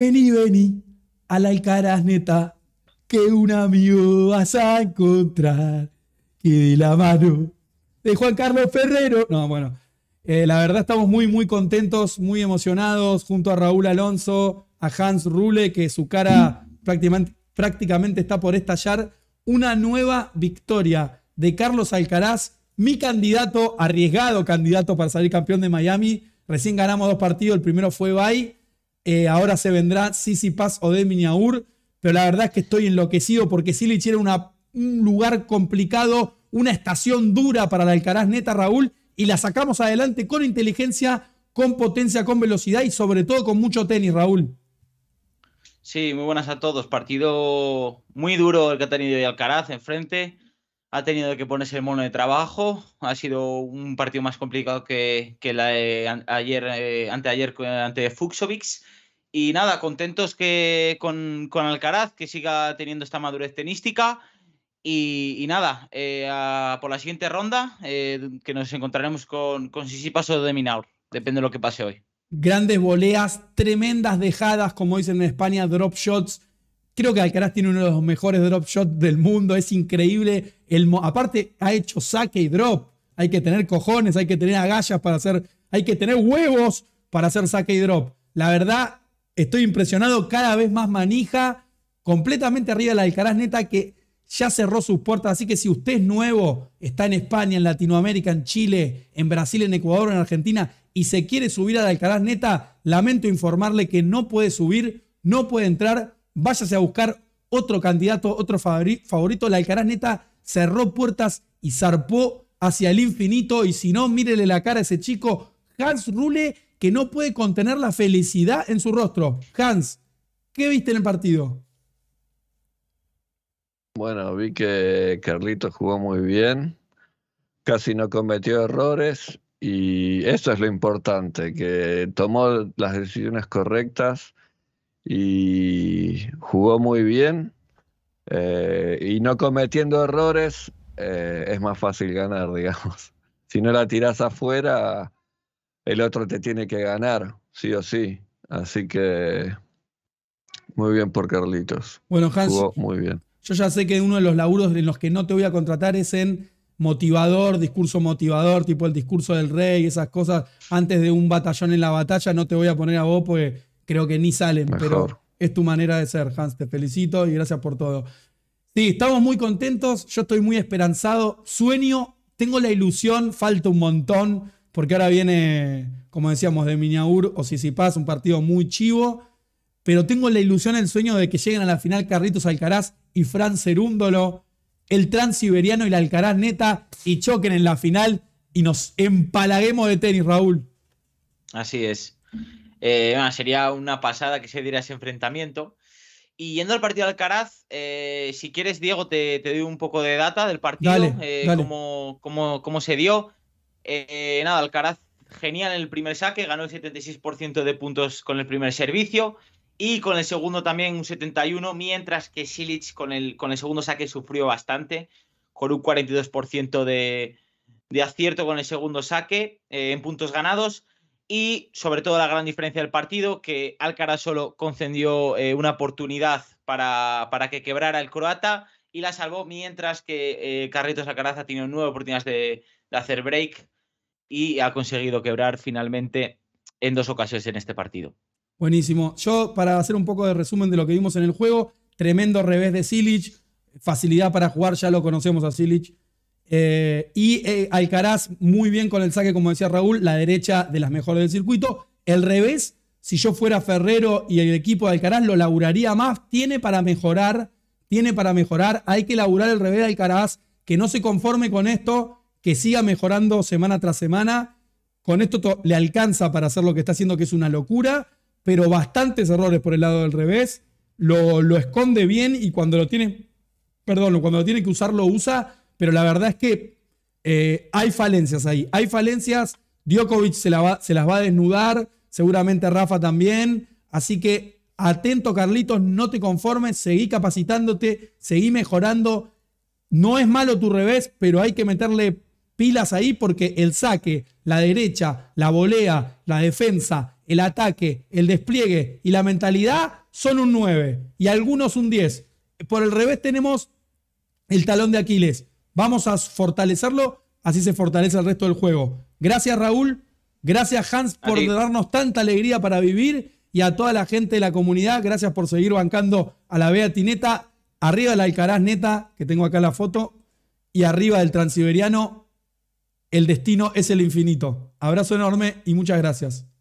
Vení, vení, al Alcaraz neta, que un amigo vas a encontrar, que de la mano de Juan Carlos Ferrero. No, bueno, eh, la verdad estamos muy, muy contentos, muy emocionados, junto a Raúl Alonso, a Hans Ruhle, que su cara prácticamente, prácticamente está por estallar. Una nueva victoria de Carlos Alcaraz, mi candidato, arriesgado candidato para salir campeón de Miami. Recién ganamos dos partidos, el primero fue Bay eh, ahora se vendrá Sisi Paz o Demi pero la verdad es que estoy enloquecido porque Silich era una, un lugar complicado, una estación dura para la Alcaraz neta, Raúl, y la sacamos adelante con inteligencia, con potencia, con velocidad y sobre todo con mucho tenis, Raúl. Sí, muy buenas a todos. Partido muy duro el que ha tenido Alcaraz enfrente. Ha tenido que ponerse el mono de trabajo. Ha sido un partido más complicado que, la de eh, ayer, eh, anteayer ante Fuxovics. Y nada, contentos que con, con Alcaraz, que siga teniendo esta madurez tenística. Y, nada, eh, por la siguiente ronda, eh, que nos encontraremos con, con Sisipas o de Minaur. Depende de lo que pase hoy. Grandes voleas, tremendas dejadas, como dicen en España, drop shots. Creo que Alcaraz tiene uno de los mejores drop shots del mundo, es increíble. El, aparte, ha hecho saque y drop. Hay que tener cojones, hay que tener agallas para hacer, hay que tener huevos para hacer saque y drop. La verdad, Estoy impresionado, cada vez más manija, completamente arriba de la Alcaraz Neta que ya cerró sus puertas. Así que si usted es nuevo, está en España, en Latinoamérica, en Chile, en Brasil, en Ecuador, en Argentina y se quiere subir a la Alcaraz Neta, lamento informarle que no puede subir, no puede entrar. Váyase a buscar otro candidato, otro favorito. La Alcaraz Neta cerró puertas y zarpó hacia el infinito. Y si no, mírele la cara a ese chico, Hans Rule que no puede contener la felicidad en su rostro. Hans, ¿qué viste en el partido? Bueno, vi que Carlitos jugó muy bien, casi no cometió errores y eso es lo importante, que tomó las decisiones correctas y jugó muy bien eh, y no cometiendo errores eh, es más fácil ganar, digamos. Si no la tirás afuera, el otro te tiene que ganar, sí o sí. Así que muy bien por Carlitos. Bueno, Hans, muy bien. Yo ya sé que uno de los laburos en los que no te voy a contratar es en motivador, discurso motivador, tipo el discurso del rey, esas cosas. Antes de un batallón en la batalla, no te voy a poner a vos porque creo que ni salen, pero es tu manera de ser, Hans. Te felicito y gracias por todo. Sí, estamos muy contentos, yo estoy muy esperanzado, sueño, tengo la ilusión, falta un montón porque ahora viene, como decíamos, de Miniaur o Sisipas, un partido muy chivo, pero tengo la ilusión, el sueño de que lleguen a la final Carritos Alcaraz y Fran Cerúndolo, el Transiberiano y la Alcaraz neta, y choquen en la final y nos empalaguemos de tenis, Raúl. Así es. Eh, sería una pasada que se diera ese enfrentamiento. Y yendo al partido de Alcaraz, eh, si quieres, Diego, te, doy un poco de data del partido, eh, cómo, se dio. Eh, nada, Alcaraz genial en el primer saque, ganó el 76% de puntos con el primer servicio y con el segundo también un 71%, mientras que Silic con el, segundo saque sufrió bastante, con un 42% de, acierto con el segundo saque eh, en puntos ganados y sobre todo la gran diferencia del partido, que Alcaraz solo concedió eh, una oportunidad para, que quebrara el croata y la salvó, mientras que eh, Carritos Alcaraz ha tenido nueve oportunidades de hacer break y ha conseguido quebrar finalmente en dos ocasiones en este partido. Buenísimo. Yo, para hacer un poco de resumen de lo que vimos en el juego, tremendo revés de Silic, facilidad para jugar, ya lo conocemos a Silic. Eh, y eh, Alcaraz muy bien con el saque, como decía Raúl, la derecha de las mejores del circuito. El revés, si yo fuera Ferrero y el equipo de Alcaraz, lo laburaría más. Tiene para mejorar, tiene para mejorar. Hay que laburar el revés de Alcaraz, que no se conforme con esto, que siga mejorando semana tras semana. Con esto le alcanza para hacer lo que está haciendo, que es una locura, pero bastantes errores por el lado del revés. Lo, esconde bien y cuando lo tiene, perdón, cuando lo tiene que usar, lo usa. Pero la verdad es que eh, hay falencias ahí. Hay falencias. Djokovic se, se las va a desnudar. Seguramente Rafa también. Así que atento, Carlitos. No te conformes. Seguí capacitándote. Seguí mejorando. No es malo tu revés, pero hay que meterle pilas ahí porque el saque, la derecha, la volea, la defensa, el ataque, el despliegue y la mentalidad son un 9 y algunos un 10. Por el revés tenemos el talón de Aquiles. Vamos a fortalecerlo, así se fortalece el resto del juego. Gracias Raúl, gracias Hans por darnos tanta alegría para vivir y a toda la gente de la comunidad, gracias por seguir bancando a la Beatineta. arriba la Alcaraz Neta, que tengo acá la foto, y arriba del Transiberiano, el destino es el infinito. Abrazo enorme y muchas gracias.